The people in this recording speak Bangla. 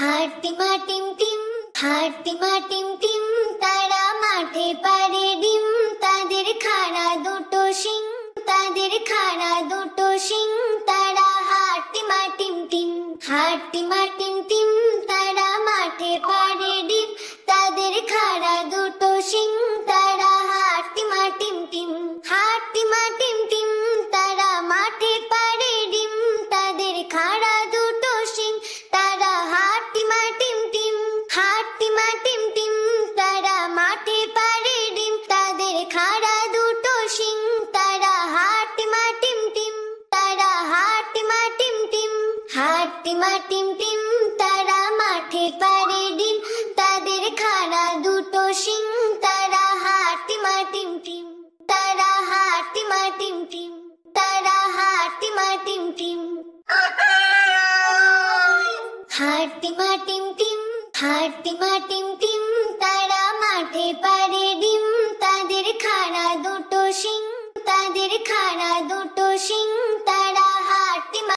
হাটিমা টিম টিম হাটিমা টিম টিম তারা মাঠে পারে ডিম তাদের খাড়া দুটো সিং তাদের খাড়া দুটো সিং তারা হাটিমা টিম টিম হাটিমা টিম টিম তারা মাঠে পারে ডিম তাদের খাড়া ফাতিমা টিম টিম তারা মাঠে পারে দিন তাদের খানা দুটো সিং তারা হাতিমা টিম টিম তারা হাতিমা টিম টিম তারা হাতিমা টিম টিম হাতিমা টিম টিম হাতিমা টিম টিম